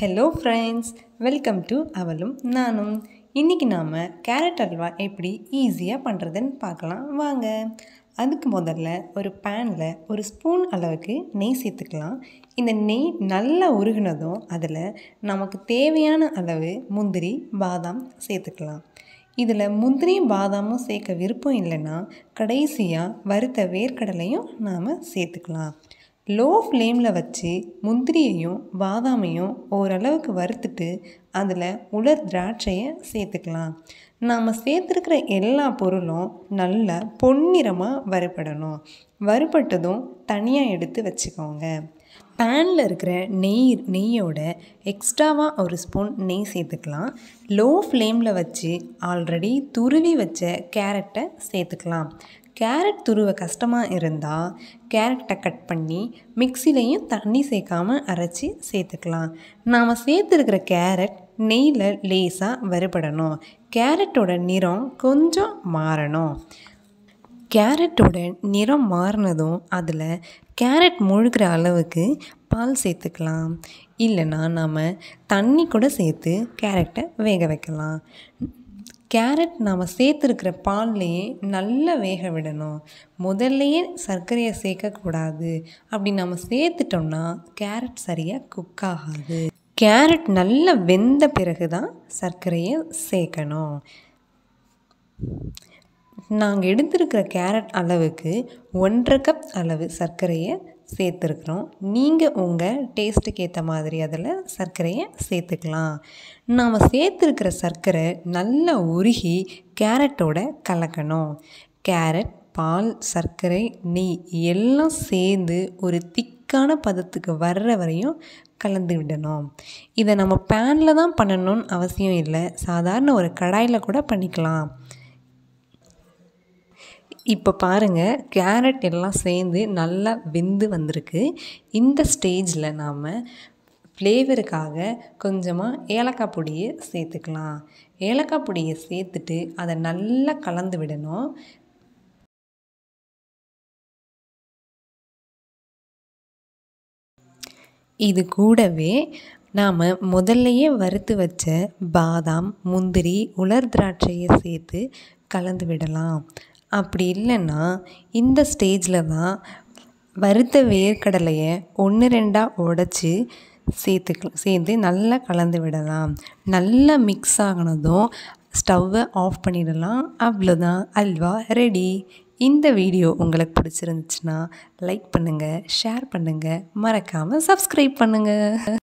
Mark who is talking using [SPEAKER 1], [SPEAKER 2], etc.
[SPEAKER 1] hello friends welcome to அவளும் நானும் இன்றைக்கி நாம் கேரட் அல்வா எப்படி ஈஸியாக பண்ணுறதுன்னு பார்க்கலாம் வாங்க அதுக்கு முதல்ல ஒரு பேனில் ஒரு ஸ்பூன் அளவுக்கு நெய் சேர்த்துக்கலாம் இந்த நெய் நல்லா உருகினதும் அதில் நமக்கு தேவையான அளவு முந்திரி பாதாம் சேர்த்துக்கலாம் இதில் முந்திரியும் பாதாமும் சேர்க்க விருப்பம் இல்லைன்னா கடைசியாக வறுத்த வேர்க்கடலையும் நாம் சேர்த்துக்கலாம் லோ ஃப்ளேமில் வச்சு முந்திரியையும் பாதாமையும் ஓரளவுக்கு வறுத்துட்டு அதில் உலர் திராட்சையை சேர்த்துக்கலாம் நாம் சேர்த்துருக்கிற எல்லா பொருளும் நல்லா பொன்னிறமாக வறுபடணும் வறுபட்டதும் தனியாக எடுத்து வச்சுக்கோங்க பேனில் இருக்கிற நெய் நெய்யோட எக்ஸ்ட்ராவாக ஒரு ஸ்பூன் நெய் சேர்த்துக்கலாம் லோ ஃப்ளேமில் வச்சு ஆல்ரெடி துருவி வச்ச கேரட்டை சேர்த்துக்கலாம் கேரட் துருவ கஷ்டமாக இருந்தால் கேரட்டை கட் பண்ணி மிக்சிலையும் தண்ணி சேர்க்காமல் அரைச்சி சேர்த்துக்கலாம் நாம் சேர்த்துருக்கிற கேரட் நெய்யில் லேசாக வறுபடணும் கேரட்டோட நிறம் கொஞ்சம் மாறணும் கேரட்டோட நிறம் மாறினதும் அதில் கேரட் முழுகிற அளவுக்கு பால் சேர்த்துக்கலாம் இல்லைனா நாம் தண்ணி கூட சேர்த்து கேரட்டை வேக வைக்கலாம் கேரட் நாம் சேர்த்துருக்கிற பால்லையே நல்லா வேக விடணும் முதல்லையே சர்க்கரையை சேர்க்கக்கூடாது அப்படி நம்ம சேர்த்துட்டோம்னா கேரட் சரியாக குக் ஆகாது கேரட் நல்லா வெந்த பிறகு தான் சர்க்கரையை சேர்க்கணும் நாங்கள் எடுத்திருக்கிற கேரட் அளவுக்கு ஒன்றரை கப் அளவு சர்க்கரையை சேர்த்துருக்குறோம் நீங்கள் உங்கள் டேஸ்ட்டுக்கு ஏற்ற மாதிரி அதில் சர்க்கரையை சேர்த்துக்கலாம் நாம் சேர்த்துருக்கிற சர்க்கரை நல்லா உருகி கேரட்டோட கலக்கணும் கேரட் பால் சர்க்கரை நெய் எல்லாம் சேர்ந்து ஒரு திக்கான பதத்துக்கு வர்ற வரையும் கலந்து விடணும் இதை நம்ம பேனில் தான் பண்ணணும்னு அவசியம் இல்லை சாதாரண ஒரு கடாயில் கூட பண்ணிக்கலாம் இப்போ பாருங்கள் கேரட் எல்லாம் சேர்ந்து நல்லா வெந்து வந்திருக்கு இந்த ஸ்டேஜில் நாம் ஃப்ளேவருக்காக கொஞ்சமாக ஏலக்காய் பொடியை சேர்த்துக்கலாம் ஏலக்காய் பொடியை சேர்த்துட்டு அதை நல்லா கலந்து விடணும் இது கூடவே நாம் முதல்லையே வறுத்து வச்ச பாதாம் முந்திரி உலர் திராட்சையை சேர்த்து கலந்து விடலாம் அப்படி இல்லைன்னா இந்த ஸ்டேஜில் தான் வறுத்த வேர்க்கடலையை ஒன்று ரெண்டாக உடச்சி சேர்த்துக்கலாம் சேர்ந்து நல்லா கலந்து விடலாம் நல்லா மிக்ஸ் ஆகினதும் ஸ்டவ்வை ஆஃப் பண்ணிடலாம் அவ்வளோதான் அல்வா ரெடி இந்த வீடியோ உங்களுக்கு பிடிச்சிருந்துச்சுன்னா லைக் பண்ணுங்கள் ஷேர் பண்ணுங்கள் மறக்காமல் சப்ஸ்கிரைப் பண்ணுங்கள்